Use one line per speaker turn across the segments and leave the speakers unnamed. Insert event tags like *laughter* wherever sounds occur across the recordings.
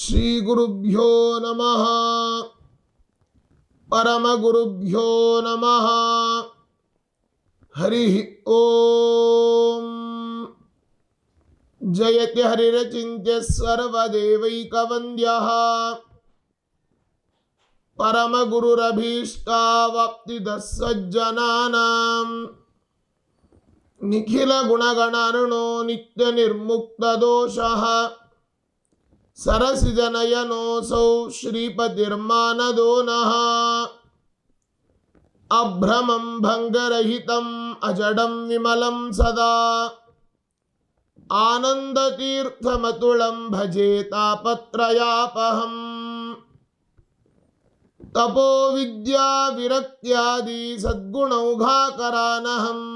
श्रीगुरुभ्यो नमः परमगुरुभ्यो नमः हरिः ॐ जयति हरिरचिन्त्य सर्वदेवैकवन्द्यः परमगुरुरभीष्टावप्तिदस्सज्जनानाम् निखिलगुणगणार्णो नित्यनिर्मुक्तदोषः सरसिजनयनोऽसौ श्रीपतिर्मानदो नः अभ्रमं भङ्गरहितम् अजडं विमलं सदा आनन्दतीर्थमतुलं तपो विद्या विरक्त्यादि सद्गुणौघाकरानहम्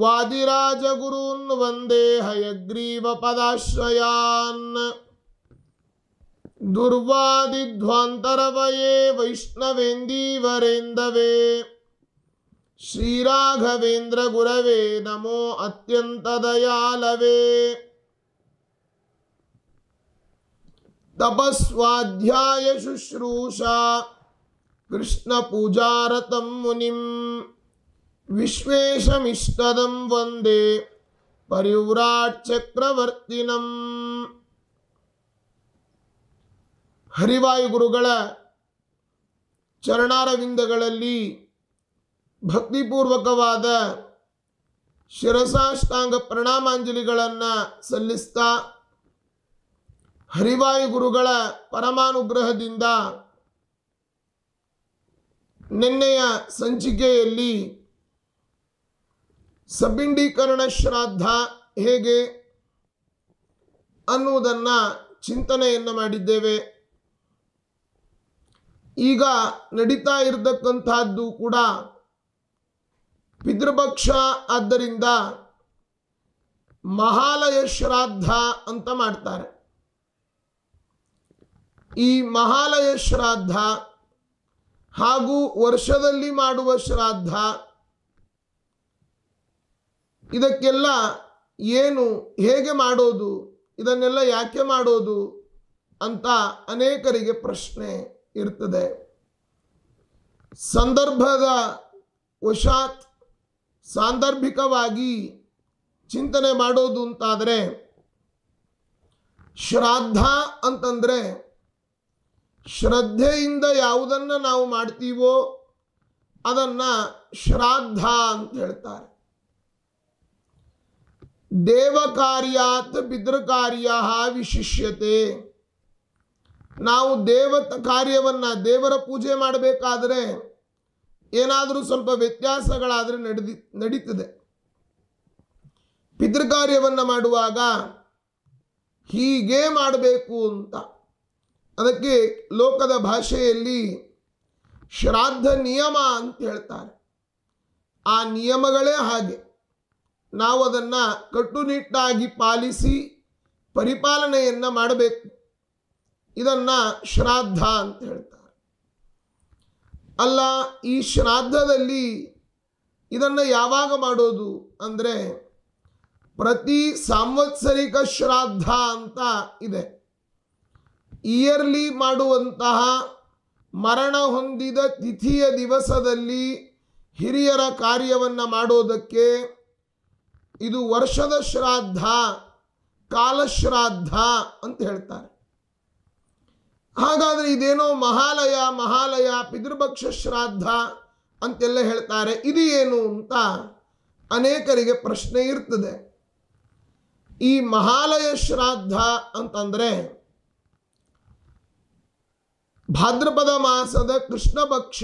वाजिराजगुरून् वन्दे हयग्रीवपदाश्रयान् दुर्वादिध्वान्तरवये वैष्णवेन्दीवरेन्दवे श्रीराघवेन्द्रगुरवे अत्यन्तदयालवे तपस्वाध्यायशुश्रूषा कृष्णपूजारतं मुनिम् ವಿಶ್ವೇಶಮಿಷ್ಟದಂ ವಂದೇ ಪರಿವ್ರಾಟ್ ಚಕ್ರವರ್ತಿನಂ ಹರಿವಾಯುಗುರುಗಳ ಗುರುಗಳ ಚರಣಾರವಿಂದಗಳಲ್ಲಿ ಭಕ್ತಿಪೂರ್ವಕವಾದ ಶಿರಸಾಷ್ಟಾಂಗ ಪ್ರಣಾಮಾಂಜಲಿಗಳನ್ನು ಸಲ್ಲಿಸ್ತಾ ಹರಿವಾಯುಗುರುಗಳ ಪರಮಾನುಗ್ರಹದಿಂದ ನಿನ್ನೆಯ ಸಂಚಿಕೆಯಲ್ಲಿ ಸಬ್ಬಿಂಡೀಕರಣ ಶ್ರಾದ್ದ ಹೇಗೆ ಅನ್ನುವುದನ್ನು ಚಿಂತನೆಯನ್ನು ಮಾಡಿದ್ದೇವೆ ಈಗ ನಡೀತಾ ಇರತಕ್ಕಂಥದ್ದು ಕೂಡ ಪಿತೃಪಕ್ಷ ಆದ್ದರಿಂದ ಮಹಾಲಯ ಶ್ರಾದ್ದ ಅಂತ ಮಾಡ್ತಾರೆ ಈ ಮಹಾಲಯ ಶ್ರಾದ್ದ ಹಾಗೂ ವರ್ಷದಲ್ಲಿ ಮಾಡುವ ಶ್ರಾದ್ದ ಇದಕ್ಕೆಲ್ಲ ಏನು ಹೇಗೆ ಮಾಡೋದು ಇದನ್ನೆಲ್ಲ ಯಾಕೆ ಮಾಡೋದು ಅಂತ ಅನೇಕರಿಗೆ ಪ್ರಶ್ನೆ ಇರ್ತದೆ ಸಂದರ್ಭದ ವಶಾತ್ ಸಾಂದರ್ಭಿಕವಾಗಿ ಚಿಂತನೆ ಮಾಡೋದು ಅಂತಾದರೆ ಶ್ರಾದ್ದ ಅಂತಂದರೆ ಶ್ರದ್ಧೆಯಿಂದ ಯಾವುದನ್ನು ನಾವು ಮಾಡ್ತೀವೋ ಅದನ್ನು ಶ್ರಾದ್ದ ಅಂತ ಹೇಳ್ತಾರೆ ದೇವ ದೇವಕಾರ್ಯಾತ್ ಪಿತೃಕಾರ್ಯ ವಿಶಿಷ್ಯತೆ ನಾವು ದೇವತ ಕಾರ್ಯವನ್ನು ದೇವರ ಪೂಜೆ ಮಾಡಬೇಕಾದರೆ ಏನಾದರೂ ಸ್ವಲ್ಪ ವ್ಯತ್ಯಾಸಗಳಾದರೆ ನಡೆದಿ ನಡೀತದೆ ಕಾರ್ಯವನ್ನು ಮಾಡುವಾಗ ಹೀಗೆ ಮಾಡಬೇಕು ಅಂತ ಅದಕ್ಕೆ ಲೋಕದ ಭಾಷೆಯಲ್ಲಿ ಶ್ರಾದ್ದ ನಿಯಮ ಅಂತ ಹೇಳ್ತಾರೆ ಆ ನಿಯಮಗಳೇ ಹಾಗೆ ನಾವು ಅದನ್ನು ಕಟ್ಟುನಿಟ್ಟಾಗಿ ಪಾಲಿಸಿ ಪರಿಪಾಲನೆಯನ್ನು ಮಾಡಬೇಕು ಇದನ್ನು ಶ್ರಾದ್ದ ಅಂತ ಹೇಳ್ತಾರೆ ಅಲ್ಲ ಈ ಶ್ರಾದ್ದದಲ್ಲಿ ಇದನ್ನು ಯಾವಾಗ ಮಾಡೋದು ಅಂದರೆ ಪ್ರತಿ ಸಾಂವತ್ಸರಿಕ ಶ್ರಾದ್ದ ಅಂತ ಇದೆ ಇಯರ್ಲಿ ಮಾಡುವಂತಹ ಮರಣ ಹೊಂದಿದ ತಿಥಿಯ ದಿವಸದಲ್ಲಿ ಹಿರಿಯರ ಕಾರ್ಯವನ್ನು ಮಾಡೋದಕ್ಕೆ ಇದು ವರ್ಷದ ಶ್ರಾದ್ದ ಕಾಲಶ್ರಾದ್ದ ಅಂತ ಹೇಳ್ತಾರೆ ಹಾಗಾದರೆ ಇದೇನೋ ಮಹಾಲಯ ಮಹಾಲಯ ಪಿತೃಪಕ್ಷ ಶ್ರಾದ್ದ ಅಂತೆಲ್ಲ ಹೇಳ್ತಾರೆ ಇದು ಏನು ಅಂತ ಅನೇಕರಿಗೆ ಪ್ರಶ್ನೆ ಇರ್ತದೆ ಈ ಮಹಾಲಯ ಶ್ರಾದ್ದ ಅಂತಂದರೆ ಭಾದ್ರಪದ ಮಾಸದ ಕೃಷ್ಣ ಪಕ್ಷ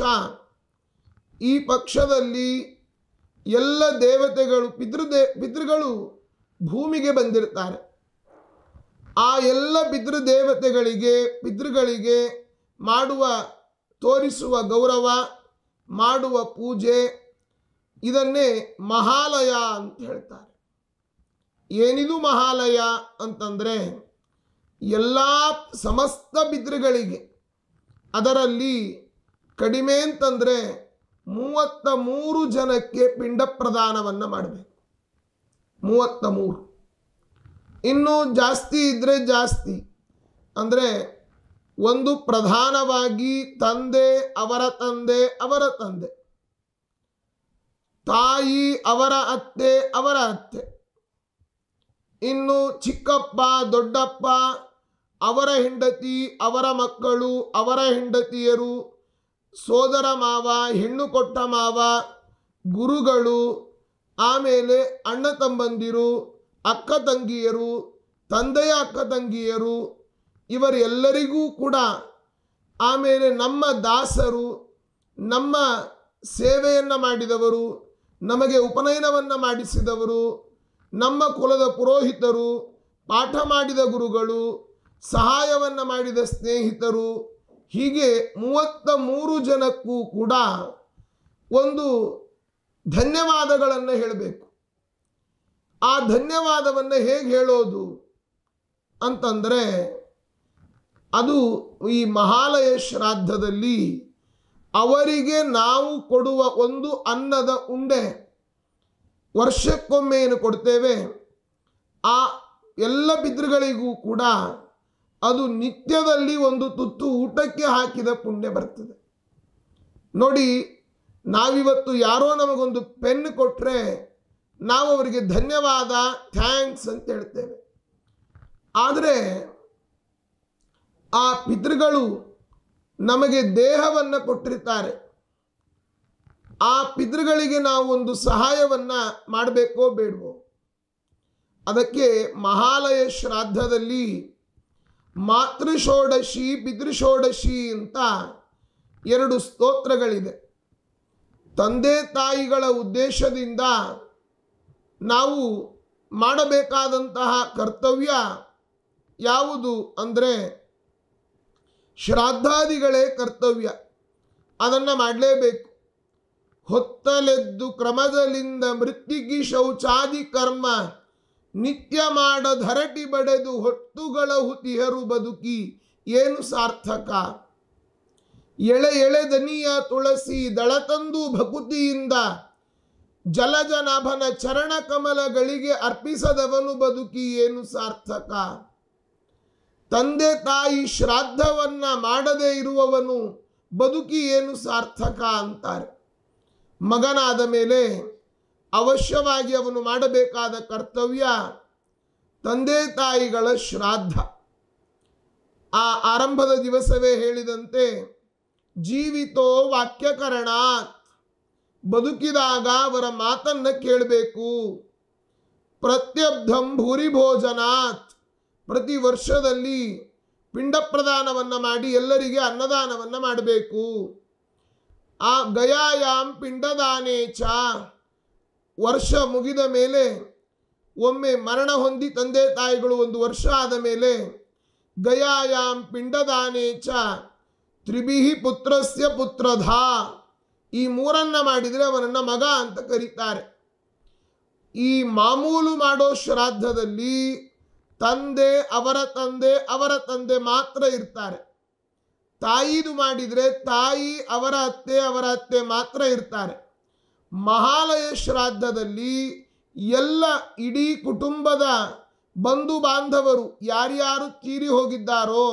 ಈ ಪಕ್ಷದಲ್ಲಿ ಎಲ್ಲ ದೇವತೆಗಳು ಪಿತೃದೇ ಪಿತೃಗಳು ಭೂಮಿಗೆ ಬಂದಿರ್ತಾರೆ ಆ ಎಲ್ಲ ಪಿತೃದೇವತೆಗಳಿಗೆ ದೇವತೆಗಳಿಗೆ ಪಿತೃಗಳಿಗೆ ಮಾಡುವ ತೋರಿಸುವ ಗೌರವ ಮಾಡುವ ಪೂಜೆ ಇದನ್ನೇ ಮಹಾಲಯ ಅಂತ ಹೇಳ್ತಾರೆ ಏನಿದು ಮಹಾಲಯ ಅಂತಂದರೆ ಎಲ್ಲ ಸಮಸ್ತ ಪಿತೃಗಳಿಗೆ ಅದರಲ್ಲಿ ಕಡಿಮೆ ಅಂತಂದರೆ ಮೂವತ್ತ ಮೂರು ಜನಕ್ಕೆ ಪಿಂಡ ಪ್ರದಾನವನ್ನು ಮಾಡಬೇಕು ಮೂವತ್ತ ಮೂರು ಇನ್ನು ಜಾಸ್ತಿ ಇದ್ದರೆ ಜಾಸ್ತಿ ಅಂದರೆ ಒಂದು ಪ್ರಧಾನವಾಗಿ ತಂದೆ ಅವರ ತಂದೆ ಅವರ ತಂದೆ ತಾಯಿ ಅವರ ಅತ್ತೆ ಅವರ ಅತ್ತೆ ಇನ್ನು ಚಿಕ್ಕಪ್ಪ ದೊಡ್ಡಪ್ಪ ಅವರ ಹೆಂಡತಿ ಅವರ ಮಕ್ಕಳು ಅವರ ಹೆಂಡತಿಯರು ಸೋದರ ಮಾವ ಹೆಣ್ಣು ಕೊಟ್ಟ ಮಾವ ಗುರುಗಳು ಆಮೇಲೆ ಅಣ್ಣ ತಮ್ಮಂದಿರು ಅಕ್ಕ ತಂಗಿಯರು ತಂದೆಯ ಅಕ್ಕ ತಂಗಿಯರು ಇವರೆಲ್ಲರಿಗೂ ಕೂಡ ಆಮೇಲೆ ನಮ್ಮ ದಾಸರು ನಮ್ಮ ಸೇವೆಯನ್ನು ಮಾಡಿದವರು ನಮಗೆ ಉಪನಯನವನ್ನು ಮಾಡಿಸಿದವರು ನಮ್ಮ ಕುಲದ ಪುರೋಹಿತರು ಪಾಠ ಮಾಡಿದ ಗುರುಗಳು ಸಹಾಯವನ್ನು ಮಾಡಿದ ಸ್ನೇಹಿತರು ಹೀಗೆ ಮೂವತ್ತ ಮೂರು ಜನಕ್ಕೂ ಕೂಡ ಒಂದು ಧನ್ಯವಾದಗಳನ್ನು ಹೇಳಬೇಕು ಆ ಧನ್ಯವಾದವನ್ನು ಹೇಗೆ ಹೇಳೋದು ಅಂತಂದರೆ ಅದು ಈ ಮಹಾಲಯ ಶ್ರಾದ್ದದಲ್ಲಿ ಅವರಿಗೆ ನಾವು ಕೊಡುವ ಒಂದು ಅನ್ನದ ಉಂಡೆ ವರ್ಷಕ್ಕೊಮ್ಮೆ ಏನು ಕೊಡ್ತೇವೆ ಆ ಎಲ್ಲ ಪಿತೃಗಳಿಗೂ ಕೂಡ ಅದು ನಿತ್ಯದಲ್ಲಿ ಒಂದು ತುತ್ತು ಊಟಕ್ಕೆ ಹಾಕಿದ ಪುಣ್ಯ ಬರ್ತದೆ ನೋಡಿ ನಾವಿವತ್ತು ಯಾರೋ ನಮಗೊಂದು ಪೆನ್ ಕೊಟ್ಟರೆ ನಾವು ಅವರಿಗೆ ಧನ್ಯವಾದ ಥ್ಯಾಂಕ್ಸ್ ಅಂತ ಹೇಳ್ತೇವೆ ಆದರೆ ಆ ಪಿತೃಗಳು ನಮಗೆ ದೇಹವನ್ನು ಕೊಟ್ಟಿರ್ತಾರೆ ಆ ಪಿತೃಗಳಿಗೆ ನಾವು ಒಂದು ಸಹಾಯವನ್ನು ಮಾಡಬೇಕೋ ಬೇಡವೋ ಅದಕ್ಕೆ ಮಹಾಲಯ ಶ್ರಾದ್ದದಲ್ಲಿ ಮಾತೃಷೋಡಶಿ ಪಿತೃಷೋಡಶಿ ಅಂತ ಎರಡು ಸ್ತೋತ್ರಗಳಿದೆ ತಂದೆ ತಾಯಿಗಳ ಉದ್ದೇಶದಿಂದ ನಾವು ಮಾಡಬೇಕಾದಂತಹ ಕರ್ತವ್ಯ ಯಾವುದು ಅಂದರೆ ಶ್ರಾದ್ದಾದಿಗಳೇ ಕರ್ತವ್ಯ ಅದನ್ನು ಮಾಡಲೇಬೇಕು ಹೊತ್ತಲೆದ್ದು ಕ್ರಮದಲ್ಲಿಂದ ಮೃತ್ತಿಗಿ ಶೌಚಾದಿ ಕರ್ಮ ನಿತ್ಯ ಮಾಡ ಧರಟಿ ಬಡೆದು ಹೊತ್ತುಗಳ ಹುತಿಯರು ಬದುಕಿ ಏನು ಸಾರ್ಥಕ ಎಳೆ ಎಳೆ ದನಿಯ ತುಳಸಿ ದಳತಂದು ಭಕುತಿಯಿಂದ ಜಲಜನಾಭನ ಚರಣ ಕಮಲಗಳಿಗೆ ಅರ್ಪಿಸದವನು ಬದುಕಿ ಏನು ಸಾರ್ಥಕ ತಂದೆ ತಾಯಿ ಶ್ರಾದ್ದವನ್ನ ಮಾಡದೇ ಇರುವವನು ಬದುಕಿ ಏನು ಸಾರ್ಥಕ ಅಂತಾರೆ ಮಗನಾದ ಮೇಲೆ ಅವಶ್ಯವಾಗಿ ಅವನು ಮಾಡಬೇಕಾದ ಕರ್ತವ್ಯ ತಂದೆ ತಾಯಿಗಳ ಶ್ರಾದ್ದ ಆ ಆರಂಭದ ದಿವಸವೇ ಹೇಳಿದಂತೆ ಜೀವಿತೋ ವಾಕ್ಯಕರಣ ಬದುಕಿದಾಗ ಅವರ ಮಾತನ್ನು ಕೇಳಬೇಕು ಪ್ರತ್ಯಬ್ಧಂ ಭೂರಿ ಭೋಜನಾತ್ ಪ್ರತಿ ವರ್ಷದಲ್ಲಿ ಪಿಂಡ ಪ್ರದಾನವನ್ನು ಮಾಡಿ ಎಲ್ಲರಿಗೆ ಅನ್ನದಾನವನ್ನು ಮಾಡಬೇಕು ಆ ಗಯಾಯಾಮ್ ಚ ವರ್ಷ ಮುಗಿದ ಮೇಲೆ ಒಮ್ಮೆ ಮರಣ ಹೊಂದಿ ತಂದೆ ತಾಯಿಗಳು ಒಂದು ವರ್ಷ ಆದ ಮೇಲೆ ಗಯಾಯಾಂ ಪಿಂಡದಾನೇಚ ಚ ತ್ರಿಬಿಹಿ ಪುತ್ರಸ್ಯ ಪುತ್ರಧಾ ಈ ಮೂರನ್ನ ಮಾಡಿದರೆ ಅವನನ್ನು ಮಗ ಅಂತ ಕರೀತಾರೆ ಈ ಮಾಮೂಲು ಮಾಡೋ ಶ್ರಾದ್ದದಲ್ಲಿ ತಂದೆ ಅವರ ತಂದೆ ಅವರ ತಂದೆ ಮಾತ್ರ ಇರ್ತಾರೆ ತಾಯಿದು ಮಾಡಿದರೆ ತಾಯಿ ಅವರ ಅತ್ತೆ ಅವರ ಅತ್ತೆ ಮಾತ್ರ ಇರ್ತಾರೆ ಮಹಾಲಯ ಶ್ರಾದ್ದದಲ್ಲಿ ಎಲ್ಲ ಇಡೀ ಕುಟುಂಬದ ಬಂಧು ಬಾಂಧವರು ಯಾರ್ಯಾರು ತೀರಿ ಹೋಗಿದ್ದಾರೋ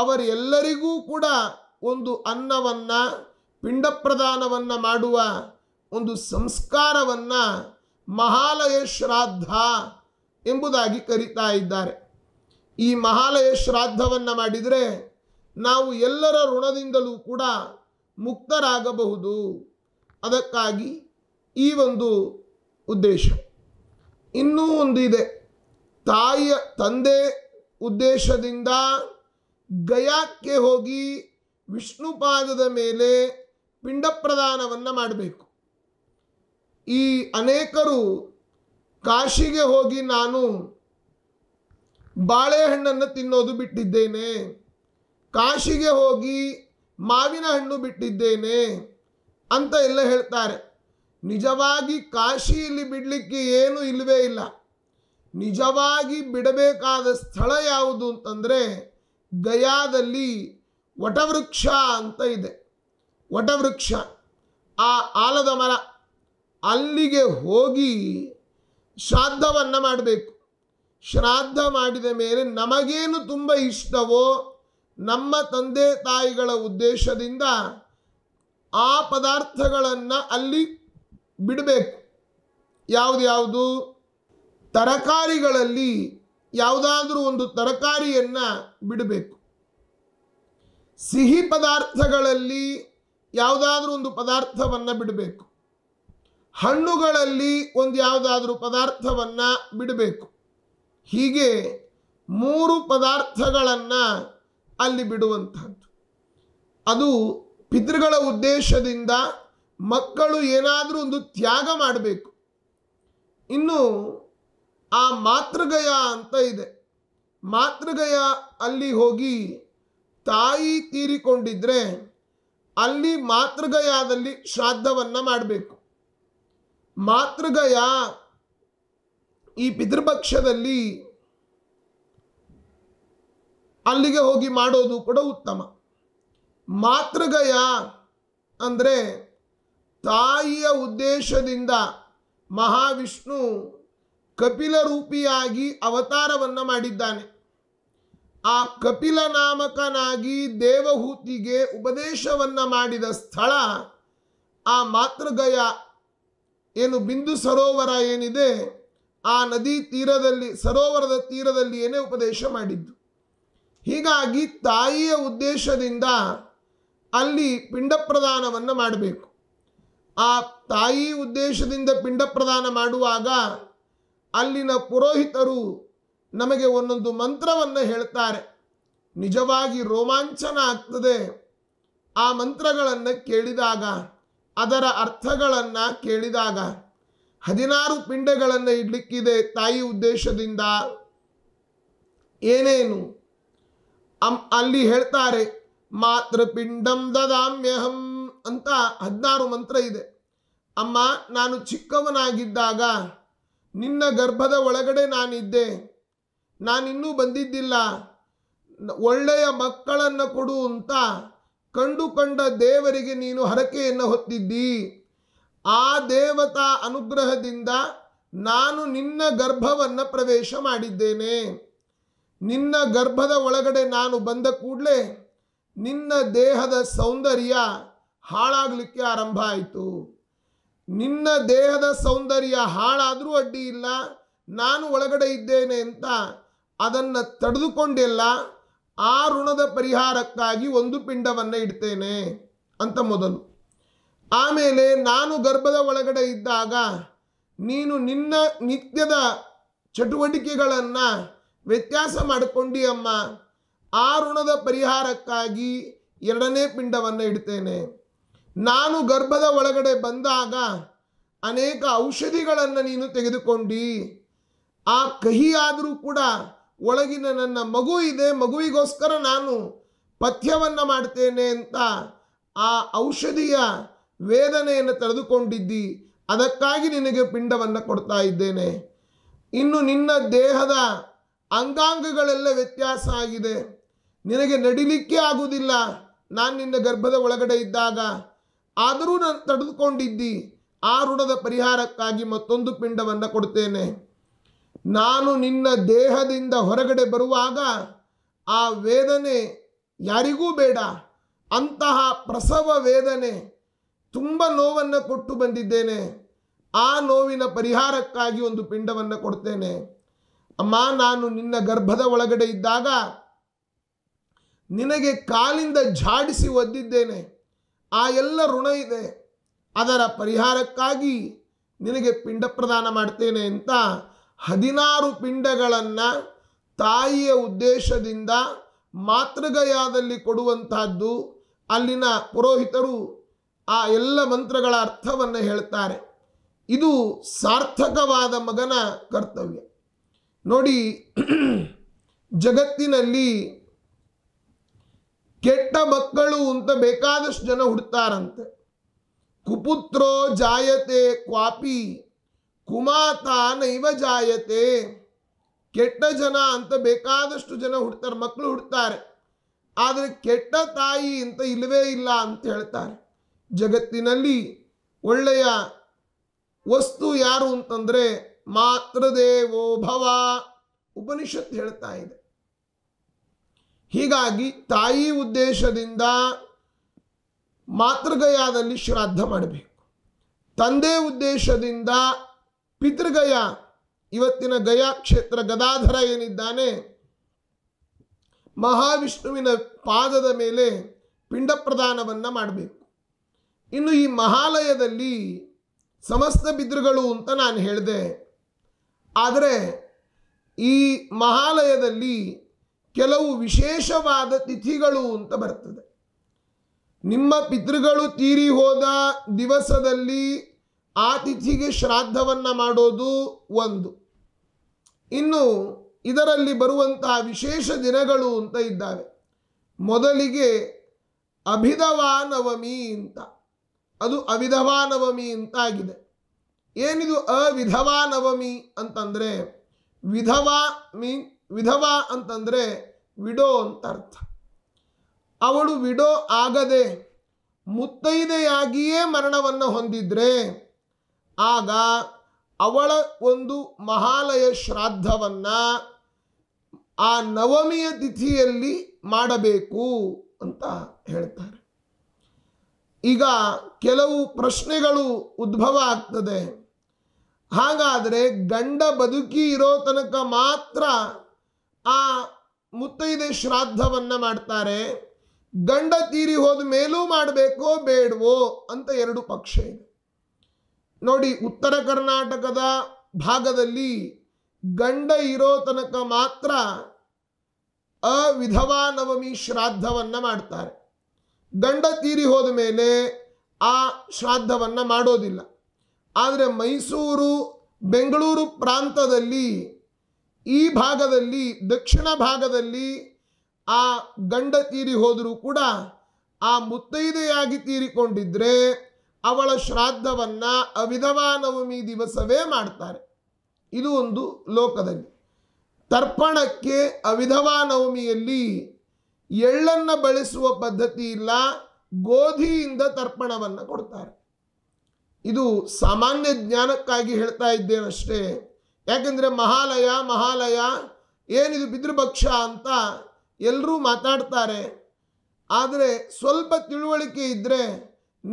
ಅವರೆಲ್ಲರಿಗೂ ಕೂಡ ಒಂದು ಅನ್ನವನ್ನು ಪಿಂಡ ಪ್ರದಾನವನ್ನು ಮಾಡುವ ಒಂದು ಸಂಸ್ಕಾರವನ್ನು ಮಹಾಲಯ ಶ್ರಾದ್ದ ಎಂಬುದಾಗಿ ಕರೀತಾ ಇದ್ದಾರೆ ಈ ಮಹಾಲಯ ಶ್ರಾದ್ದವನ್ನು ಮಾಡಿದರೆ ನಾವು ಎಲ್ಲರ ಋಣದಿಂದಲೂ ಕೂಡ ಮುಕ್ತರಾಗಬಹುದು ಅದಕ್ಕಾಗಿ ಈ ಒಂದು ಉದ್ದೇಶ ಇನ್ನೂ ಒಂದು ಇದೆ ತಾಯಿಯ ತಂದೆ ಉದ್ದೇಶದಿಂದ ಗಯಾಕ್ಕೆ ಹೋಗಿ ವಿಷ್ಣುಪಾದದ ಮೇಲೆ ಪಿಂಡ ಪ್ರದಾನವನ್ನು ಮಾಡಬೇಕು ಈ ಅನೇಕರು ಕಾಶಿಗೆ ಹೋಗಿ ನಾನು ಬಾಳೆಹಣ್ಣನ್ನು ತಿನ್ನೋದು ಬಿಟ್ಟಿದ್ದೇನೆ ಕಾಶಿಗೆ ಹೋಗಿ ಮಾವಿನ ಹಣ್ಣು ಬಿಟ್ಟಿದ್ದೇನೆ ಅಂತ ಎಲ್ಲ ಹೇಳ್ತಾರೆ ನಿಜವಾಗಿ ಕಾಶಿಯಲ್ಲಿ ಬಿಡಲಿಕ್ಕೆ ಏನೂ ಇಲ್ಲವೇ ಇಲ್ಲ ನಿಜವಾಗಿ ಬಿಡಬೇಕಾದ ಸ್ಥಳ ಯಾವುದು ಅಂತಂದರೆ ಗಯಾದಲ್ಲಿ ವಟವೃಕ್ಷ ಅಂತ ಇದೆ ವಟವೃಕ್ಷ ಆ ಆಲದ ಮರ ಅಲ್ಲಿಗೆ ಹೋಗಿ ಶ್ರಾದ್ದವನ್ನು ಮಾಡಬೇಕು ಶ್ರಾದ್ದ ಮಾಡಿದ ಮೇಲೆ ನಮಗೇನು ತುಂಬ ಇಷ್ಟವೋ ನಮ್ಮ ತಂದೆ ತಾಯಿಗಳ ಉದ್ದೇಶದಿಂದ ಆ ಪದಾರ್ಥಗಳನ್ನು ಅಲ್ಲಿ ಬಿಡಬೇಕು ಯಾವುದು ತರಕಾರಿಗಳಲ್ಲಿ ಯಾವುದಾದ್ರೂ ಒಂದು ತರಕಾರಿಯನ್ನು ಬಿಡಬೇಕು ಸಿಹಿ ಪದಾರ್ಥಗಳಲ್ಲಿ ಯಾವುದಾದ್ರೂ ಒಂದು ಪದಾರ್ಥವನ್ನು ಬಿಡಬೇಕು ಹಣ್ಣುಗಳಲ್ಲಿ ಒಂದು ಯಾವುದಾದ್ರೂ ಪದಾರ್ಥವನ್ನು ಬಿಡಬೇಕು ಹೀಗೆ ಮೂರು ಪದಾರ್ಥಗಳನ್ನು ಅಲ್ಲಿ ಬಿಡುವಂಥದ್ದು ಅದು ಪಿತೃಗಳ ಉದ್ದೇಶದಿಂದ ಮಕ್ಕಳು ಏನಾದರೂ ಒಂದು ತ್ಯಾಗ ಮಾಡಬೇಕು ಇನ್ನು ಆ ಮಾತೃಗಯ ಅಂತ ಇದೆ ಮಾತೃಗಯ ಅಲ್ಲಿ ಹೋಗಿ ತಾಯಿ ತೀರಿಕೊಂಡಿದ್ದರೆ ಅಲ್ಲಿ ಮಾತೃಗಯಾದಲ್ಲಿ ಶ್ರಾದ್ದವನ್ನು ಮಾಡಬೇಕು ಮಾತೃಗಯ ಈ ಪಿತೃಪಕ್ಷದಲ್ಲಿ ಅಲ್ಲಿಗೆ ಹೋಗಿ ಮಾಡೋದು ಕೂಡ ಉತ್ತಮ ಮಾತೃಗಯ ಅಂದರೆ ತಾಯಿಯ ಉದ್ದೇಶದಿಂದ ಮಹಾವಿಷ್ಣು ಕಪಿಲ ರೂಪಿಯಾಗಿ ಅವತಾರವನ್ನು ಮಾಡಿದ್ದಾನೆ ಆ ಕಪಿಲ ನಾಮಕನಾಗಿ ದೇವಹೂತಿಗೆ ಉಪದೇಶವನ್ನು ಮಾಡಿದ ಸ್ಥಳ ಆ ಮಾತೃಗಯ ಏನು ಬಿಂದು ಸರೋವರ ಏನಿದೆ ಆ ನದಿ ತೀರದಲ್ಲಿ ಸರೋವರದ ತೀರದಲ್ಲಿ ಏನೇ ಉಪದೇಶ ಮಾಡಿದ್ದು ಹೀಗಾಗಿ ತಾಯಿಯ ಉದ್ದೇಶದಿಂದ ಅಲ್ಲಿ ಪಿಂಡ ಪ್ರದಾನವನ್ನು ಮಾಡಬೇಕು ಆ ತಾಯಿ ಉದ್ದೇಶದಿಂದ ಪಿಂಡ ಪ್ರದಾನ ಮಾಡುವಾಗ ಅಲ್ಲಿನ ಪುರೋಹಿತರು ನಮಗೆ ಒಂದೊಂದು ಮಂತ್ರವನ್ನು ಹೇಳ್ತಾರೆ ನಿಜವಾಗಿ ರೋಮಾಂಚನ ಆಗ್ತದೆ ಆ ಮಂತ್ರಗಳನ್ನು ಕೇಳಿದಾಗ ಅದರ ಅರ್ಥಗಳನ್ನು ಕೇಳಿದಾಗ ಹದಿನಾರು ಪಿಂಡಗಳನ್ನು ಇಡ್ಲಿಕ್ಕಿದೆ ತಾಯಿ ಉದ್ದೇಶದಿಂದ ಏನೇನು ಅಲ್ಲಿ ಹೇಳ್ತಾರೆ ಮಾತೃಪಿಂಡಂ ದದಾಮ್ಯಹಂ ಅಂತ ಹದಿನಾರು ಮಂತ್ರ ಇದೆ ಅಮ್ಮ ನಾನು ಚಿಕ್ಕವನಾಗಿದ್ದಾಗ ನಿನ್ನ ಗರ್ಭದ ಒಳಗಡೆ ನಾನಿದ್ದೆ ನಾನಿನ್ನೂ ಬಂದಿದ್ದಿಲ್ಲ ಒಳ್ಳೆಯ ಮಕ್ಕಳನ್ನು ಕೊಡು ಅಂತ ಕಂಡ ದೇವರಿಗೆ ನೀನು ಹರಕೆಯನ್ನು ಹೊತ್ತಿದ್ದಿ ಆ ದೇವತಾ ಅನುಗ್ರಹದಿಂದ ನಾನು ನಿನ್ನ ಗರ್ಭವನ್ನು ಪ್ರವೇಶ ಮಾಡಿದ್ದೇನೆ ನಿನ್ನ ಗರ್ಭದ ಒಳಗಡೆ ನಾನು ಬಂದ ಕೂಡಲೇ ನಿನ್ನ ದೇಹದ ಸೌಂದರ್ಯ ಹಾಳಾಗಲಿಕ್ಕೆ ಆರಂಭ ಆಯಿತು ನಿನ್ನ ದೇಹದ ಸೌಂದರ್ಯ ಹಾಳಾದರೂ ಅಡ್ಡಿ ಇಲ್ಲ ನಾನು ಒಳಗಡೆ ಇದ್ದೇನೆ ಅಂತ ಅದನ್ನು ತಡೆದುಕೊಂಡೆಲ್ಲ ಆ ಋಣದ ಪರಿಹಾರಕ್ಕಾಗಿ ಒಂದು ಪಿಂಡವನ್ನು ಇಡ್ತೇನೆ ಅಂತ ಮೊದಲು ಆಮೇಲೆ ನಾನು ಗರ್ಭದ ಒಳಗಡೆ ಇದ್ದಾಗ ನೀನು ನಿನ್ನ ನಿತ್ಯದ ಚಟುವಟಿಕೆಗಳನ್ನು ವ್ಯತ್ಯಾಸ ಮಾಡಿಕೊಂಡಿ ಅಮ್ಮ ಆ ಋಣದ ಪರಿಹಾರಕ್ಕಾಗಿ ಎರಡನೇ ಪಿಂಡವನ್ನು ಇಡ್ತೇನೆ ನಾನು ಗರ್ಭದ ಒಳಗಡೆ ಬಂದಾಗ ಅನೇಕ ಔಷಧಿಗಳನ್ನು ನೀನು ತೆಗೆದುಕೊಂಡು ಆ ಕಹಿಯಾದರೂ ಕೂಡ ಒಳಗಿನ ನನ್ನ ಮಗು ಇದೆ ಮಗುವಿಗೋಸ್ಕರ ನಾನು ಪಥ್ಯವನ್ನು ಮಾಡ್ತೇನೆ ಅಂತ ಆ ಔಷಧಿಯ ವೇದನೆಯನ್ನು ತಡೆದುಕೊಂಡಿದ್ದಿ ಅದಕ್ಕಾಗಿ ನಿನಗೆ ಪಿಂಡವನ್ನು ಕೊಡ್ತಾ ಇದ್ದೇನೆ ಇನ್ನು ನಿನ್ನ ದೇಹದ ಅಂಗಾಂಗಗಳೆಲ್ಲ ವ್ಯತ್ಯಾಸ ಆಗಿದೆ ನಿನಗೆ ನಡಿಲಿಕ್ಕೆ ಆಗುವುದಿಲ್ಲ ನಾನು ನಿನ್ನ ಗರ್ಭದ ಒಳಗಡೆ ಇದ್ದಾಗ ಆದರೂ ನಾನು ತಡೆದುಕೊಂಡಿದ್ದಿ ಆ ಋಣದ ಪರಿಹಾರಕ್ಕಾಗಿ ಮತ್ತೊಂದು ಪಿಂಡವನ್ನು ಕೊಡ್ತೇನೆ ನಾನು ನಿನ್ನ ದೇಹದಿಂದ ಹೊರಗಡೆ ಬರುವಾಗ ಆ ವೇದನೆ ಯಾರಿಗೂ ಬೇಡ ಅಂತಹ ಪ್ರಸವ ವೇದನೆ ತುಂಬ ನೋವನ್ನು ಕೊಟ್ಟು ಬಂದಿದ್ದೇನೆ ಆ ನೋವಿನ ಪರಿಹಾರಕ್ಕಾಗಿ ಒಂದು ಪಿಂಡವನ್ನು ಕೊಡ್ತೇನೆ ಅಮ್ಮ ನಾನು ನಿನ್ನ ಗರ್ಭದ ಒಳಗಡೆ ಇದ್ದಾಗ ನಿನಗೆ ಕಾಲಿಂದ ಝಾಡಿಸಿ ಒದ್ದಿದ್ದೇನೆ ಆ ಎಲ್ಲ ಋಣ ಇದೆ ಅದರ ಪರಿಹಾರಕ್ಕಾಗಿ ನಿನಗೆ ಪಿಂಡ ಪ್ರದಾನ ಮಾಡ್ತೇನೆ ಅಂತ ಹದಿನಾರು ಪಿಂಡಗಳನ್ನು ತಾಯಿಯ ಉದ್ದೇಶದಿಂದ ಮಾತೃಗಯಾದಲ್ಲಿ ಕೊಡುವಂತಹದ್ದು ಅಲ್ಲಿನ ಪುರೋಹಿತರು ಆ ಎಲ್ಲ ಮಂತ್ರಗಳ ಅರ್ಥವನ್ನು ಹೇಳ್ತಾರೆ ಇದು ಸಾರ್ಥಕವಾದ ಮಗನ ಕರ್ತವ್ಯ ನೋಡಿ *clears throat* ಜಗತ್ತಿನಲ್ಲಿ ಕೆಟ್ಟ ಮಕ್ಕಳು ಅಂತ ಬೇಕಾದಷ್ಟು ಜನ ಹುಡ್ತಾರಂತೆ ಕುಪುತ್ರೋ ಜಾಯತೆ ಕ್ವಾಪಿ ಕುಮಾತ ನೈವ ಜಾಯತೆ ಕೆಟ್ಟ ಜನ ಅಂತ ಬೇಕಾದಷ್ಟು ಜನ ಹುಡ್ತಾರೆ ಮಕ್ಕಳು ಹುಡ್ತಾರೆ ಆದರೆ ಕೆಟ್ಟ ತಾಯಿ ಅಂತ ಇಲ್ಲವೇ ಇಲ್ಲ ಅಂತ ಹೇಳ್ತಾರೆ ಜಗತ್ತಿನಲ್ಲಿ ಒಳ್ಳೆಯ ವಸ್ತು ಯಾರು ಅಂತಂದರೆ ಮಾತೃದೇವೋ ಭವ ಉಪನಿಷತ್ ಹೇಳ್ತಾ ಇದೆ ಹೀಗಾಗಿ ತಾಯಿ ಉದ್ದೇಶದಿಂದ ಮಾತೃಗಯಾದಲ್ಲಿ ಶ್ರಾದ್ದ ಮಾಡಬೇಕು ತಂದೆ ಉದ್ದೇಶದಿಂದ ಪಿತೃಗಯ ಇವತ್ತಿನ ಗಯಾ ಕ್ಷೇತ್ರ ಗದಾಧರ ಏನಿದ್ದಾನೆ ಮಹಾವಿಷ್ಣುವಿನ ಪಾದದ ಮೇಲೆ ಪಿಂಡ ಪ್ರದಾನವನ್ನು ಮಾಡಬೇಕು ಇನ್ನು ಈ ಮಹಾಲಯದಲ್ಲಿ ಸಮಸ್ತ ಪಿತೃಗಳು ಅಂತ ನಾನು ಹೇಳಿದೆ ಆದರೆ ಈ ಮಹಾಲಯದಲ್ಲಿ ಕೆಲವು ವಿಶೇಷವಾದ ತಿಥಿಗಳು ಅಂತ ಬರ್ತದೆ ನಿಮ್ಮ ಪಿತೃಗಳು ತೀರಿ ಹೋದ ದಿವಸದಲ್ಲಿ ಆ ತಿಥಿಗೆ ಶ್ರಾದ್ದವನ್ನು ಮಾಡೋದು ಒಂದು ಇನ್ನು ಇದರಲ್ಲಿ ಬರುವಂತಹ ವಿಶೇಷ ದಿನಗಳು ಅಂತ ಇದ್ದಾವೆ ಮೊದಲಿಗೆ ಅಭಿಧವಾನವಮಿ ಅಂತ ಅದು ಅವಿಧವಾನವಮಿ ಅಂತ ಆಗಿದೆ ಏನಿದು ಅವಿಧವಾನವಮಿ ಅಂತಂದರೆ ವಿಧವಾ ಮೀನ್ ವಿಧವಾ ಅಂತಂದರೆ ವಿಡೋ ಅಂತ ಅರ್ಥ ಅವಳು ವಿಡೋ ಆಗದೆ ಮುತ್ತೈದೆಯಾಗಿಯೇ ಮರಣವನ್ನು ಹೊಂದಿದ್ರೆ ಆಗ ಅವಳ ಒಂದು ಮಹಾಲಯ ಶ್ರಾದ್ದವನ್ನು ಆ ನವಮಿಯ ತಿಥಿಯಲ್ಲಿ ಮಾಡಬೇಕು ಅಂತ ಹೇಳ್ತಾರೆ ಈಗ ಕೆಲವು ಪ್ರಶ್ನೆಗಳು ಉದ್ಭವ ಆಗ್ತದೆ ಹಾಗಾದರೆ ಗಂಡ ಬದುಕಿ ಇರೋ ತನಕ ಮಾತ್ರ ಆ ಮುತ್ತೈದೆ ಶ್ರಾದ್ದವನ್ನು ಮಾಡ್ತಾರೆ ಗಂಡ ತೀರಿ ಹೋದ ಮೇಲೂ ಮಾಡಬೇಕೋ ಬೇಡವೋ ಅಂತ ಎರಡು ಪಕ್ಷ ಇದೆ ನೋಡಿ ಉತ್ತರ ಕರ್ನಾಟಕದ ಭಾಗದಲ್ಲಿ ಗಂಡ ಇರೋ ತನಕ ಮಾತ್ರ ಅವಿಧವಾ ನವಮಿ ಶ್ರಾದ್ದವನ್ನು ಮಾಡ್ತಾರೆ ಗಂಡ ತೀರಿ ಹೋದ ಮೇಲೆ ಆ ಶ್ರಾದ್ದವನ್ನು ಮಾಡೋದಿಲ್ಲ ಆದರೆ ಮೈಸೂರು ಬೆಂಗಳೂರು ಪ್ರಾಂತದಲ್ಲಿ ಈ ಭಾಗದಲ್ಲಿ ದಕ್ಷಿಣ ಭಾಗದಲ್ಲಿ ಆ ಗಂಡ ತೀರಿ ಹೋದರೂ ಕೂಡ ಆ ಮುತ್ತೈದೆಯಾಗಿ ತೀರಿಕೊಂಡಿದ್ದರೆ ಅವಳ ಶ್ರಾದ್ದವನ್ನು ಅವಿಧವಾನವಮಿ ದಿವಸವೇ ಮಾಡ್ತಾರೆ ಇದು ಒಂದು ಲೋಕದಲ್ಲಿ ತರ್ಪಣಕ್ಕೆ ಅವಿಧವಾನವಮಿಯಲ್ಲಿ ನವಮಿಯಲ್ಲಿ ಎಳ್ಳನ್ನು ಬಳಸುವ ಪದ್ಧತಿ ಇಲ್ಲ ಗೋಧಿಯಿಂದ ತರ್ಪಣವನ್ನು ಕೊಡ್ತಾರೆ ಇದು ಸಾಮಾನ್ಯ ಜ್ಞಾನಕ್ಕಾಗಿ ಹೇಳ್ತಾ ಇದ್ದೇನಷ್ಟೇ ಯಾಕೆಂದರೆ ಮಹಾಲಯ ಮಹಾಲಯ ಏನಿದು ಬಿದ್ರಭಕ್ಷ ಅಂತ ಎಲ್ಲರೂ ಮಾತಾಡ್ತಾರೆ ಆದರೆ ಸ್ವಲ್ಪ ತಿಳುವಳಿಕೆ ಇದ್ದರೆ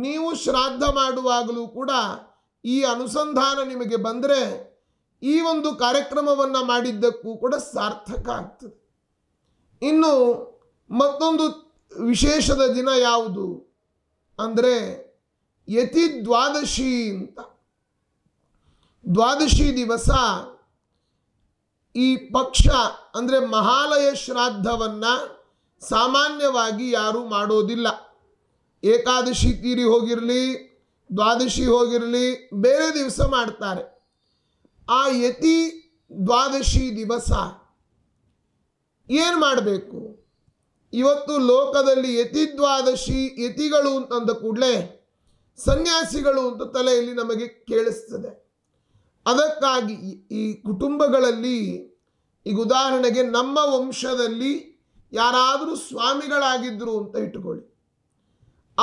ನೀವು ಶ್ರಾದ್ದ ಮಾಡುವಾಗಲೂ ಕೂಡ ಈ ಅನುಸಂಧಾನ ನಿಮಗೆ ಬಂದರೆ ಈ ಒಂದು ಕಾರ್ಯಕ್ರಮವನ್ನು ಮಾಡಿದ್ದಕ್ಕೂ ಕೂಡ ಸಾರ್ಥಕ ಆಗ್ತದೆ ಇನ್ನು ಮತ್ತೊಂದು ವಿಶೇಷದ ದಿನ ಯಾವುದು ಅಂದರೆ ಯತಿ ದ್ವಾದಶಿ ಅಂತ ದ್ವಾದಶಿ ದಿವಸ ಈ ಪಕ್ಷ ಅಂದರೆ ಮಹಾಲಯ ಶ್ರಾದ್ದವನ್ನು ಸಾಮಾನ್ಯವಾಗಿ ಯಾರೂ ಮಾಡೋದಿಲ್ಲ ಏಕಾದಶಿ ತೀರಿ ಹೋಗಿರಲಿ ದ್ವಾದಶಿ ಹೋಗಿರಲಿ ಬೇರೆ ದಿವಸ ಮಾಡ್ತಾರೆ ಆ ಯತಿ ದ್ವಾದಶಿ ದಿವಸ ಏನು ಮಾಡಬೇಕು ಇವತ್ತು ಲೋಕದಲ್ಲಿ ಯತಿ ದ್ವಾದಶಿ ಯತಿಗಳು ಅಂತಂದ ಕೂಡಲೇ ಸನ್ಯಾಸಿಗಳು ಅಂತ ತಲೆಯಲ್ಲಿ ನಮಗೆ ಕೇಳಿಸ್ತದೆ ಅದಕ್ಕಾಗಿ ಈ ಕುಟುಂಬಗಳಲ್ಲಿ ಈಗ ಉದಾಹರಣೆಗೆ ನಮ್ಮ ವಂಶದಲ್ಲಿ ಯಾರಾದರೂ ಸ್ವಾಮಿಗಳಾಗಿದ್ದರು ಅಂತ ಇಟ್ಟುಕೊಳ್ಳಿ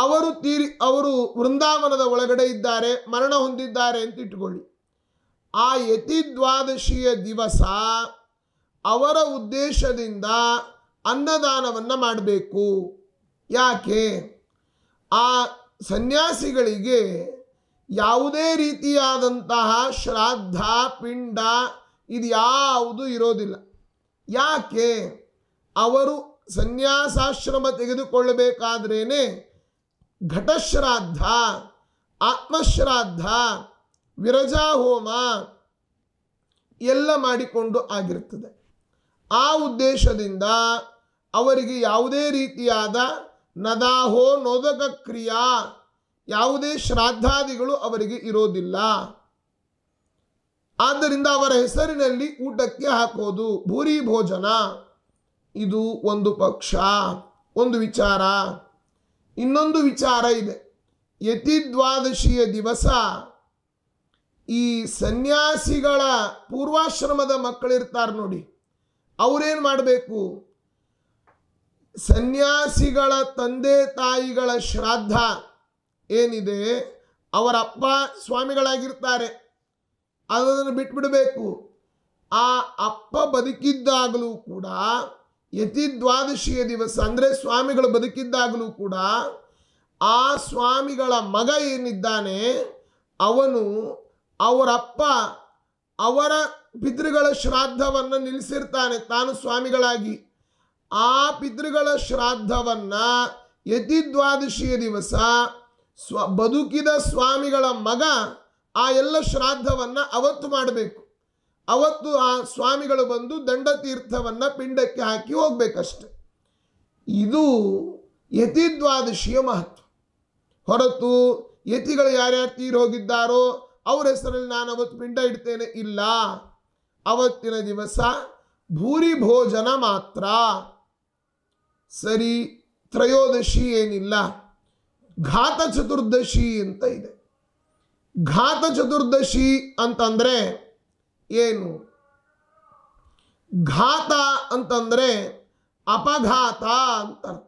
ಅವರು ತೀರಿ ಅವರು ವೃಂದಾವನದ ಒಳಗಡೆ ಇದ್ದಾರೆ ಮರಣ ಹೊಂದಿದ್ದಾರೆ ಅಂತ ಇಟ್ಟುಕೊಳ್ಳಿ ಆ ಯತಿ ದ್ವಾದಶಿಯ ದಿವಸ ಅವರ ಉದ್ದೇಶದಿಂದ ಅನ್ನದಾನವನ್ನು ಮಾಡಬೇಕು ಯಾಕೆ ಆ ಸನ್ಯಾಸಿಗಳಿಗೆ ಯಾವುದೇ ರೀತಿಯಾದಂತಹ ಶ್ರಾದ್ದ ಪಿಂಡ ಇದು ಯಾವುದು ಇರೋದಿಲ್ಲ ಯಾಕೆ ಅವರು ಸನ್ಯಾಸಾಶ್ರಮ ತೆಗೆದುಕೊಳ್ಳಬೇಕಾದ್ರೇ ಘಟಶ್ರಾದ್ದ ಆತ್ಮಶ್ರಾದ್ದ ವಿರಜಾ ಹೋಮ ಎಲ್ಲ ಮಾಡಿಕೊಂಡು ಆಗಿರುತ್ತದೆ ಆ ಉದ್ದೇಶದಿಂದ ಅವರಿಗೆ ಯಾವುದೇ ರೀತಿಯಾದ ನದಾಹೋ ನೋದಕ ಕ್ರಿಯಾ ಯಾವುದೇ ಶ್ರಾದ್ದಾದಿಗಳು ಅವರಿಗೆ ಇರೋದಿಲ್ಲ ಆದ್ದರಿಂದ ಅವರ ಹೆಸರಿನಲ್ಲಿ ಊಟಕ್ಕೆ ಹಾಕೋದು ಭೂರಿ ಭೋಜನ ಇದು ಒಂದು ಪಕ್ಷ ಒಂದು ವಿಚಾರ ಇನ್ನೊಂದು ವಿಚಾರ ಇದೆ ಯತಿದ್ವಾದಶಿಯ ದಿವಸ ಈ ಸನ್ಯಾಸಿಗಳ ಪೂರ್ವಾಶ್ರಮದ ಮಕ್ಕಳಿರ್ತಾರೆ ನೋಡಿ ಅವರೇನು ಮಾಡಬೇಕು ಸನ್ಯಾಸಿಗಳ ತಂದೆ ತಾಯಿಗಳ ಶ್ರಾದ್ದ ಏನಿದೆ ಅವರ ಅಪ್ಪ ಸ್ವಾಮಿಗಳಾಗಿರ್ತಾರೆ ಅದನ್ನು ಬಿಟ್ಬಿಡಬೇಕು ಆ ಅಪ್ಪ ಬದುಕಿದ್ದಾಗಲೂ ಕೂಡ ಯತಿದ್ವಾದಶಿಯ ದಿವಸ ಅಂದರೆ ಸ್ವಾಮಿಗಳು ಬದುಕಿದ್ದಾಗಲೂ ಕೂಡ ಆ ಸ್ವಾಮಿಗಳ ಮಗ ಏನಿದ್ದಾನೆ ಅವನು ಅವರಪ್ಪ ಅವರ ಪಿತೃಗಳ ಶ್ರಾದ್ದವನ್ನು ನಿಲ್ಲಿಸಿರ್ತಾನೆ ತಾನು ಸ್ವಾಮಿಗಳಾಗಿ ಆ ಪಿತೃಗಳ ಶ್ರಾದ್ದವನ್ನು ಯತಿ ದ್ವಾದಶಿಯ ದಿವಸ ಸ್ವ ಬದುಕಿದ ಸ್ವಾಮಿಗಳ ಮಗ ಆ ಎಲ್ಲ ಶ್ರಾದ್ದವನ್ನು ಅವತ್ತು ಮಾಡಬೇಕು ಅವತ್ತು ಆ ಸ್ವಾಮಿಗಳು ಬಂದು ದಂಡ ಪಿಂಡಕ್ಕೆ ಹಾಕಿ ಹೋಗಬೇಕಷ್ಟೆ ಇದು ಯತಿದ್ವಾದಶಿಯ ಮಹತ್ವ ಹೊರತು ಯತಿಗಳು ಯಾರ್ಯಾರು ತೀರ್ ಹೋಗಿದ್ದಾರೋ ಅವ್ರ ಹೆಸರಲ್ಲಿ ನಾನು ಅವತ್ತು ಪಿಂಡ ಇಡ್ತೇನೆ ಇಲ್ಲ ಅವತ್ತಿನ ದಿವಸ ಭೂರಿ ಭೋಜನ ಮಾತ್ರ ಸರಿ ತ್ರಯೋದಶಿ ಏನಿಲ್ಲ ಘಾತ ಚತುರ್ದಶಿ ಅಂತ ಇದೆ ಘಾತ ಚತುರ್ದಶಿ ಅಂತಂದರೆ ಏನು ಘಾತ ಅಂತಂದರೆ ಅಪಘಾತ ಅಂತ ಅರ್ಥ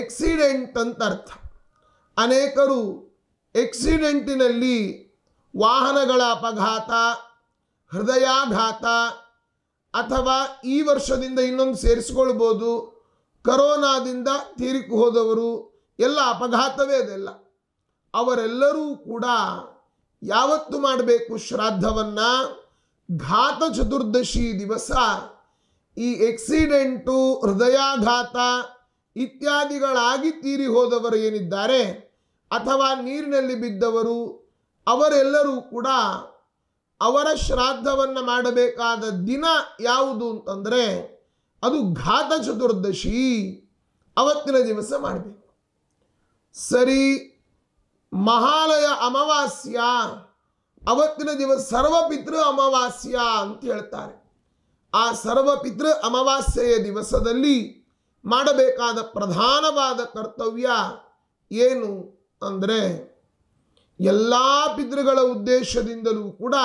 ಎಕ್ಸಿಡೆಂಟ್ ಅಂತ ಅರ್ಥ ಅನೇಕರು ಎಕ್ಸಿಡೆಂಟಿನಲ್ಲಿ ವಾಹನಗಳ ಅಪಘಾತ ಹೃದಯಾಘಾತ ಅಥವಾ ಈ ವರ್ಷದಿಂದ ಇನ್ನೊಂದು ಸೇರಿಸ್ಕೊಳ್ಬೋದು ಕರೋನಾದಿಂದ ತೀರಿಕು ಹೋದವರು ಎಲ್ಲ ಅಪಘಾತವೇ ಅದೆಲ್ಲ ಅವರೆಲ್ಲರೂ ಕೂಡ ಯಾವತ್ತು ಮಾಡಬೇಕು ಶ್ರಾದ್ದವನ್ನು ಘಾತ ಚತುರ್ದಶಿ ದಿವಸ ಈ ಎಕ್ಸಿಡೆಂಟು ಹೃದಯಾಘಾತ ಇತ್ಯಾದಿಗಳಾಗಿ ತೀರಿ ಹೋದವರು ಏನಿದ್ದಾರೆ ಅಥವಾ ನೀರಿನಲ್ಲಿ ಬಿದ್ದವರು ಅವರೆಲ್ಲರೂ ಕೂಡ ಅವರ ಶ್ರಾದ್ದವನ್ನು ಮಾಡಬೇಕಾದ ದಿನ ಯಾವುದು ಅಂತಂದರೆ ಅದು ಘಾತ ಚತುರ್ದಶಿ ಅವತ್ತಿನ ದಿವಸ ಮಾಡಬೇಕು ಸರಿ ಮಹಾಲಯ ಅಮಾವಾಸ್ಯ ಅವತ್ತಿನ ದಿವಸ ಸರ್ವಪಿತೃ ಅಮಾವಾಸ್ಯ ಅಂತ ಹೇಳ್ತಾರೆ ಆ ಸರ್ವಪಿತೃ ಅಮಾವಾಸ್ಯೆಯ ದಿವಸದಲ್ಲಿ ಮಾಡಬೇಕಾದ ಪ್ರಧಾನವಾದ ಕರ್ತವ್ಯ ಏನು ಅಂದರೆ ಎಲ್ಲ ಪಿತೃಗಳ ಉದ್ದೇಶದಿಂದಲೂ ಕೂಡ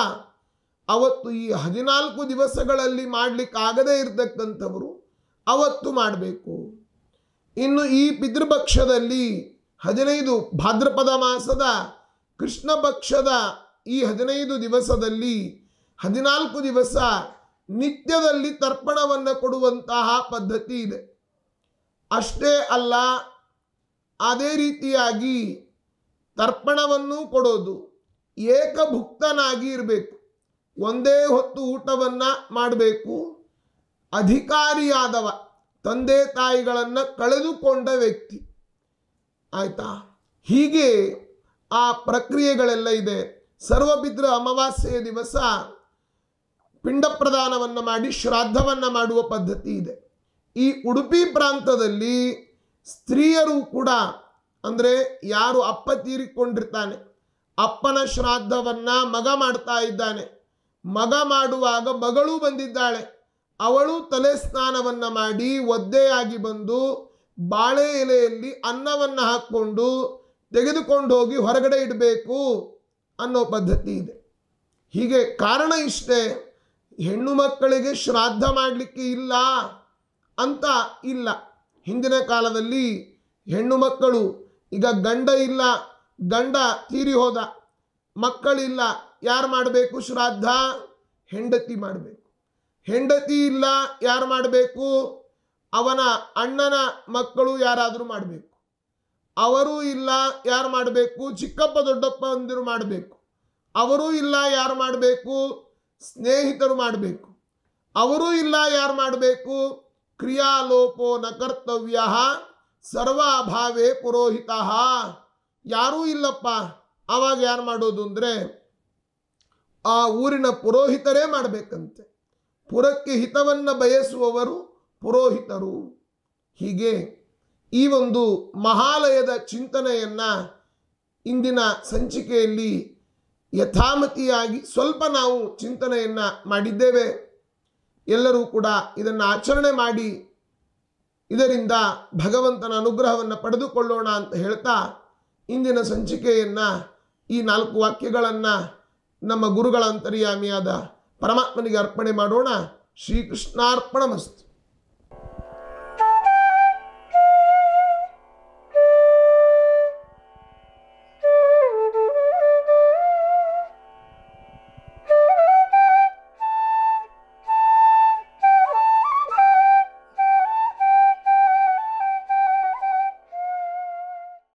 ಅವತ್ತು ಈ ಹದಿನಾಲ್ಕು ದಿವಸಗಳಲ್ಲಿ ಮಾಡಲಿಕ್ಕಾಗದೇ ಇರತಕ್ಕಂಥವರು ಅವತ್ತು ಮಾಡಬೇಕು ಇನ್ನು ಈ ಪಿತೃಪಕ್ಷದಲ್ಲಿ ಹದಿನೈದು ಭಾದ್ರಪದ ಮಾಸದ ಕೃಷ್ಣ ಪಕ್ಷದ ಈ ಹದಿನೈದು ದಿವಸದಲ್ಲಿ ಹದಿನಾಲ್ಕು ದಿವಸ ನಿತ್ಯದಲ್ಲಿ ತರ್ಪಣವನ್ನು ಕೊಡುವಂತಹ ಪದ್ಧತಿ ಇದೆ ಅಷ್ಟೇ ಅಲ್ಲ ಅದೇ ರೀತಿಯಾಗಿ ತರ್ಪಣವನ್ನು ಕೊಡೋದು ಏಕಭುಕ್ತನಾಗಿ ಇರಬೇಕು ಒಂದೇ ಹೊತ್ತು ಊಟವನ್ನು ಮಾಡಬೇಕು ಅಧಿಕಾರಿಯಾದವ ತಂದೆ ತಾಯಿಗಳನ್ನು ಕಳೆದುಕೊಂಡ ವ್ಯಕ್ತಿ ಆಯಿತಾ ಹೀಗೆ ಆ ಪ್ರಕ್ರಿಯೆಗಳೆಲ್ಲ ಇದೆ ಸರ್ವಭಿದ್ರ ಅಮಾವಾಸ್ಯೆಯ ದಿವಸ ಪಿಂಡ ಪ್ರದಾನವನ್ನು ಮಾಡಿ ಶ್ರಾದ್ದವನ್ನು ಮಾಡುವ ಪದ್ಧತಿ ಇದೆ ಈ ಉಡುಪಿ ಪ್ರಾಂತದಲ್ಲಿ ಸ್ತ್ರೀಯರು ಕೂಡ ಅಂದರೆ ಯಾರು ಅಪ್ಪ ತೀರಿಕೊಂಡಿರ್ತಾನೆ ಅಪ್ಪನ ಶ್ರಾದ್ದವನ್ನು ಮಗ ಮಾಡ್ತಾ ಇದ್ದಾನೆ ಮಗ ಮಾಡುವಾಗ ಮಗಳು ಬಂದಿದ್ದಾಳೆ ಅವಳು ತಲೆ ಸ್ನಾನವನ್ನು ಮಾಡಿ ಒದ್ದೆಯಾಗಿ ಬಂದು ಬಾಳೆ ಎಲೆಯಲ್ಲಿ ಅನ್ನವನ್ನು ಹಾಕ್ಕೊಂಡು ತೆಗೆದುಕೊಂಡು ಹೋಗಿ ಹೊರಗಡೆ ಇಡಬೇಕು ಅನ್ನೋ ಪದ್ಧತಿ ಇದೆ ಹೀಗೆ ಕಾರಣ ಇಷ್ಟೇ ಹೆಣ್ಣು ಮಕ್ಕಳಿಗೆ ಶ್ರಾದ್ದ ಮಾಡಲಿಕ್ಕೆ ಇಲ್ಲ ಅಂತ ಇಲ್ಲ ಹಿಂದಿನ ಕಾಲದಲ್ಲಿ ಹೆಣ್ಣು ಮಕ್ಕಳು ಈಗ ಗಂಡ ಇಲ್ಲ ಗಂಡ ತೀರಿ ಹೋದ ಮಕ್ಕಳಿಲ್ಲ ಯಾರು ಮಾಡಬೇಕು ಶ್ರಾದ್ದ ಹೆಂಡತಿ ಮಾಡಬೇಕು ಹೆಂಡತಿ ಇಲ್ಲ ಯಾರು ಮಾಡಬೇಕು ಅವನ ಅಣ್ಣನ ಮಕ್ಕಳು ಯಾರಾದರೂ ಮಾಡಬೇಕು ಅವರೂ ಇಲ್ಲ ಯಾರು ಮಾಡಬೇಕು ಚಿಕ್ಕಪ್ಪ ದೊಡ್ಡಪ್ಪ ಅಂದಿರು ಮಾಡಬೇಕು ಅವರೂ ಇಲ್ಲ ಯಾರು ಮಾಡಬೇಕು ಸ್ನೇಹಿತರು ಮಾಡಬೇಕು ಅವರೂ ಇಲ್ಲ ಯಾರು ಮಾಡಬೇಕು ಕ್ರಿಯಾಲೋಪೋ ನ ಕರ್ತವ್ಯ ಸರ್ವಾಭಾವೇ ಪುರೋಹಿತ ಯಾರೂ ಇಲ್ಲಪ್ಪ ಅವಾಗ ಯಾರು ಮಾಡೋದು ಅಂದರೆ ಆ ಊರಿನ ಪುರೋಹಿತರೇ ಮಾಡಬೇಕಂತೆ ಪುರಕ್ಕೆ ಹಿತವನ್ನು ಬಯಸುವವರು ಪುರೋಹಿತರು ಹೀಗೆ ಈ ಒಂದು ಮಹಾಲಯದ ಚಿಂತನೆಯನ್ನು ಇಂದಿನ ಸಂಚಿಕೆಯಲ್ಲಿ ಯಥಾಮತಿಯಾಗಿ ಸ್ವಲ್ಪ ನಾವು ಚಿಂತನೆಯನ್ನು ಮಾಡಿದ್ದೇವೆ ಎಲ್ಲರೂ ಕೂಡ ಇದನ್ನು ಆಚರಣೆ ಮಾಡಿ ಇದರಿಂದ ಭಗವಂತನ ಅನುಗ್ರಹವನ್ನು ಪಡೆದುಕೊಳ್ಳೋಣ ಅಂತ ಹೇಳ್ತಾ ಇಂದಿನ ಸಂಚಿಕೆಯನ್ನು ಈ ನಾಲ್ಕು ವಾಕ್ಯಗಳನ್ನು ನಮ್ಮ ಗುರುಗಳ ಅಂತರ್ಯಾಮಿಯಾದ ಪರಮಾತ್ಮನಿಗೆ ಅರ್ಪಣೆ ಮಾಡೋಣ ಶ್ರೀಕೃಷ್ಣಾರ್ಪಣ ಮಸ್ತು